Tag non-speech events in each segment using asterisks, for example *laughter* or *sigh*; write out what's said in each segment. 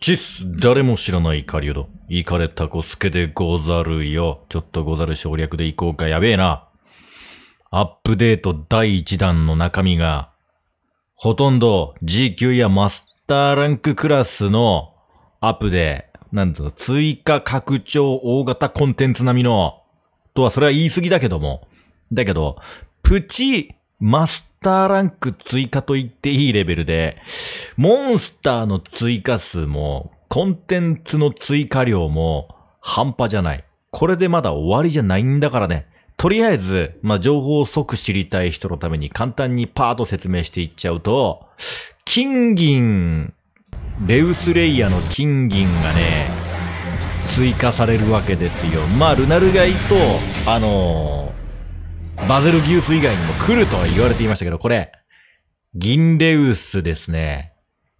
チス、誰も知らない狩人。イカレタコスケでござるよ。ちょっとござる省略でいこうか。やべえな。アップデート第1弾の中身が、ほとんど G 級やマスターランククラスのアップで、なんと、追加拡張大型コンテンツ並みの、とはそれは言い過ぎだけども。だけど、プチマスターランク追加と言っていいレベルで、モンスターの追加数も、コンテンツの追加量も半端じゃない。これでまだ終わりじゃないんだからね。とりあえず、まあ、情報を即知りたい人のために簡単にパーと説明していっちゃうと、金銀、レウスレイヤーの金銀がね、追加されるわけですよ。まあ、ルナルガイと、あのーバゼルギウス以外にも来ると言われていましたけど、これ、ギンレウスですね。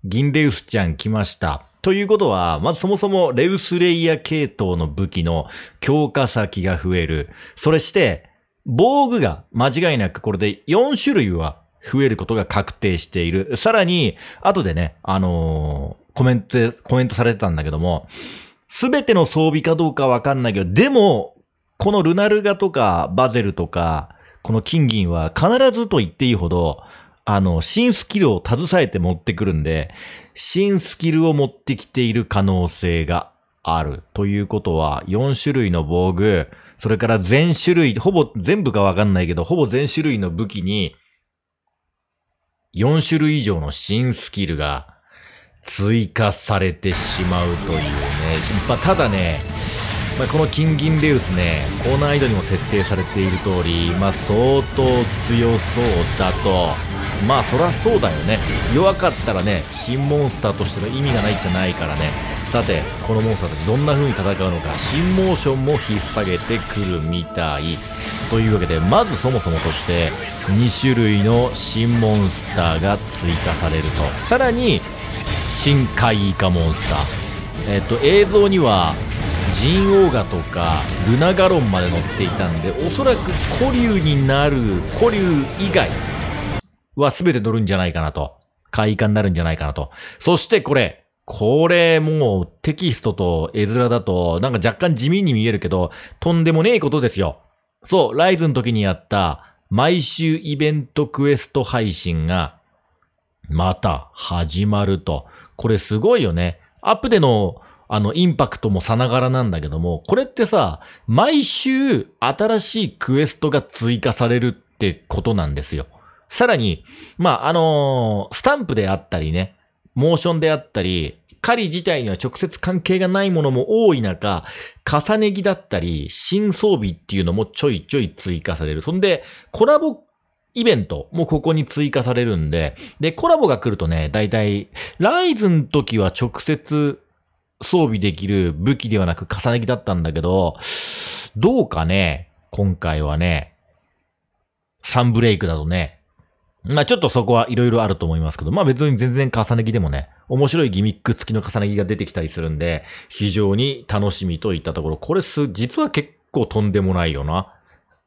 ギンレウスちゃん来ました。ということは、まずそもそもレウスレイヤー系統の武器の強化先が増える。それして、防具が間違いなくこれで4種類は増えることが確定している。さらに、後でね、あのー、コメント、コメントされてたんだけども、すべての装備かどうかわかんないけど、でも、このルナルガとかバゼルとか、この金銀は必ずと言っていいほど、あの、新スキルを携えて持ってくるんで、新スキルを持ってきている可能性がある。ということは、4種類の防具、それから全種類、ほぼ全部かわかんないけど、ほぼ全種類の武器に、4種類以上の新スキルが追加されてしまうというね。ただね、まあ、この金銀レウスね高難易度にも設定されている通り、まあ、相当強そうだとまあそりゃそうだよね弱かったらね新モンスターとしての意味がないんじゃないからねさてこのモンスターたちどんな風に戦うのか新モーションも引っ提げてくるみたいというわけでまずそもそもとして2種類の新モンスターが追加されるとさらに深海イカモンスターえっと映像にはジンオーガとかルナガロンまで乗っていたんで、おそらく古竜になる、古竜以外は全て乗るんじゃないかなと。開花になるんじゃないかなと。そしてこれ、これもうテキストと絵面だとなんか若干地味に見えるけど、とんでもねえことですよ。そう、ライズの時にやった毎週イベントクエスト配信がまた始まると。これすごいよね。アップでのあの、インパクトもさながらなんだけども、これってさ、毎週新しいクエストが追加されるってことなんですよ。さらに、まあ、あのー、スタンプであったりね、モーションであったり、狩り自体には直接関係がないものも多い中、重ね着だったり、新装備っていうのもちょいちょい追加される。そんで、コラボイベントもここに追加されるんで、で、コラボが来るとね、だいたい、ライズの時は直接装備できる武器ではなく重ね着だったんだけど、どうかね、今回はね、サンブレイクだとね、まあちょっとそこはいろいろあると思いますけど、まあ別に全然重ね着でもね、面白いギミック付きの重ね着が出てきたりするんで、非常に楽しみといったところ、これす、実は結構とんでもないよな。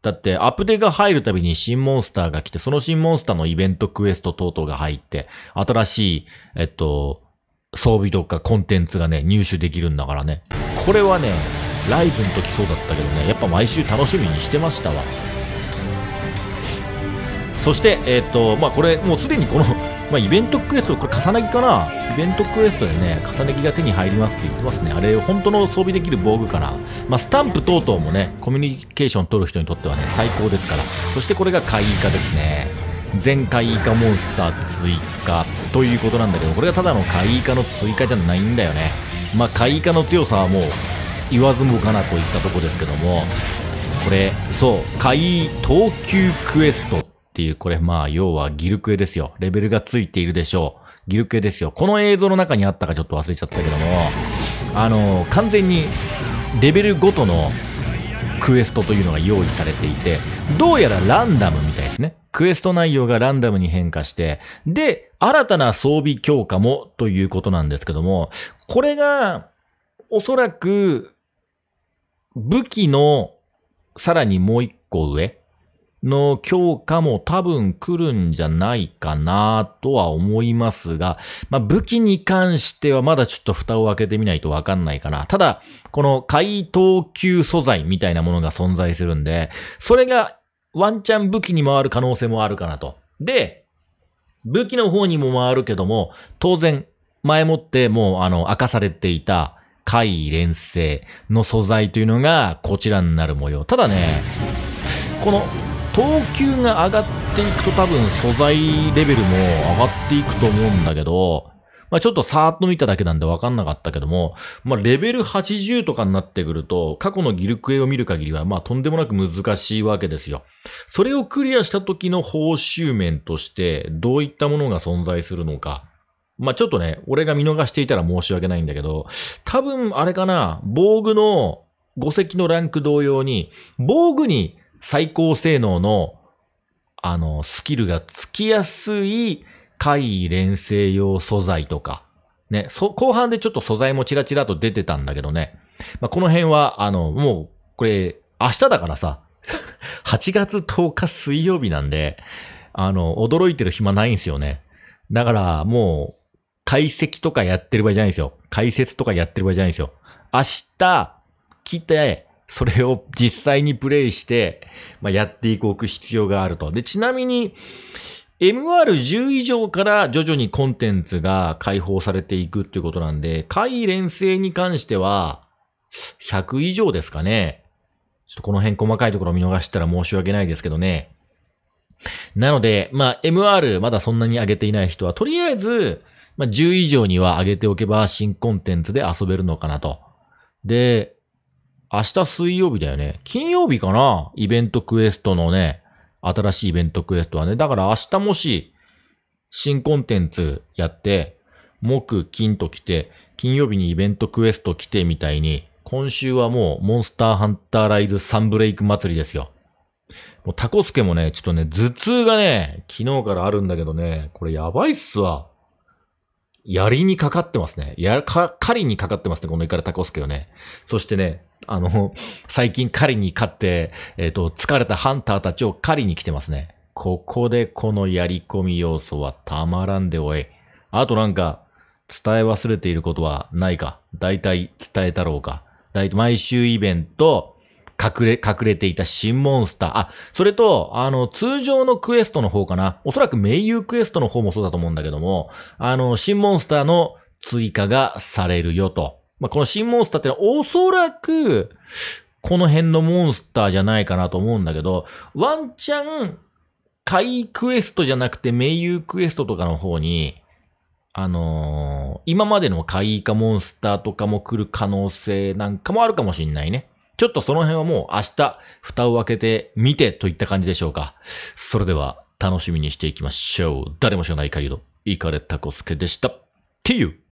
だって、アプデが入るたびに新モンスターが来て、その新モンスターのイベントクエスト等々が入って、新しい、えっと、装備とかコンテンツがね、入手できるんだからね。これはね、ライブの時そうだったけどね、やっぱ毎週楽しみにしてましたわ。そして、えっ、ー、と、まあ、これ、もうすでにこの *laughs* まあ、イベントクエスト、これ、重ね着かなイベントクエストでね、重ね着が手に入りますって言ってますね。あれ、本当の装備できる防具かな。まあ、スタンプ等々もね、コミュニケーション取る人にとってはね、最高ですから。そしてこれが会議化ですね。全回以下モンスター追加ということなんだけどこれがただの回以下の追加じゃないんだよねまあ回イカの強さはもう言わずもがなといったとこですけどもこれそう回等級クエストっていうこれまあ要はギルクエですよレベルがついているでしょうギルクエですよこの映像の中にあったかちょっと忘れちゃったけどもあの完全にレベルごとのクエストというのが用意されていてどうやらランダムみクエスト内容がランダムに変化して、で、新たな装備強化もということなんですけども、これが、おそらく、武器の、さらにもう一個上の強化も多分来るんじゃないかなとは思いますが、まあ、武器に関してはまだちょっと蓋を開けてみないとわかんないかな。ただ、この回答級素材みたいなものが存在するんで、それがワンチャン武器に回る可能性もあるかなと。で、武器の方にも回るけども、当然、前もってもうあの、明かされていた、回連星の素材というのがこちらになる模様。ただね、この等級が上がっていくと多分素材レベルも上がっていくと思うんだけど、まあ、ちょっとさーっと見ただけなんでわかんなかったけども、まあ、レベル80とかになってくると、過去のギルクエを見る限りは、まあ、とんでもなく難しいわけですよ。それをクリアした時の報酬面として、どういったものが存在するのか、まあ、ちょっとね、俺が見逃していたら申し訳ないんだけど、多分あれかな、防具の5石のランク同様に、防具に最高性能の、あの、スキルがつきやすい海連成用素材とか、ね、後半でちょっと素材もチラチラと出てたんだけどね、まあ、この辺は、あの、もう、これ、明日だからさ、8 *laughs* 月10日水曜日なんで、あの、驚いてる暇ないんですよね。だから、もう、解析とかやってる場合じゃないんですよ。解説とかやってる場合じゃないんですよ。明日、来て、それを実際にプレイして、まあ、やっていく必要があると。で、ちなみに、MR10 以上から徐々にコンテンツが解放されていくっていうことなんで、回連成に関しては、100以上ですかね。ちょっとこの辺細かいところ見逃したら申し訳ないですけどね。なので、まあ、MR まだそんなに上げていない人は、とりあえず、まあ、10以上には上げておけば新コンテンツで遊べるのかなと。で、明日水曜日だよね。金曜日かなイベントクエストのね、新しいイベントクエストはね。だから明日もし、新コンテンツやって、木、金と来て、金曜日にイベントクエスト来てみたいに、今週はもうモンスターハンターライズサンブレイク祭りですよ。もうタコスケもね、ちょっとね、頭痛がね、昨日からあるんだけどね、これやばいっすわ。槍にかかってますね。や、か、狩りにかかってますね、このイカレタコスケをね。そしてね、あの、最近狩りに勝って、えっ、ー、と、疲れたハンターたちを狩りに来てますね。ここでこのやり込み要素はたまらんでおい。あとなんか、伝え忘れていることはないか。大体伝えたろうか。大体毎週イベント、隠れ、隠れていた新モンスター。あ、それと、あの、通常のクエストの方かな。おそらく盟友クエストの方もそうだと思うんだけども、あの、新モンスターの追加がされるよと。まあ、この新モンスターってのはおそらく、この辺のモンスターじゃないかなと思うんだけど、ワンチャン、怪クエストじゃなくて名友クエストとかの方に、あのー、今までの怪異化モンスターとかも来る可能性なんかもあるかもしんないね。ちょっとその辺はもう明日、蓋を開けてみてといった感じでしょうか。それでは楽しみにしていきましょう。誰も知らない狩ド、イカレタコスケでした。See u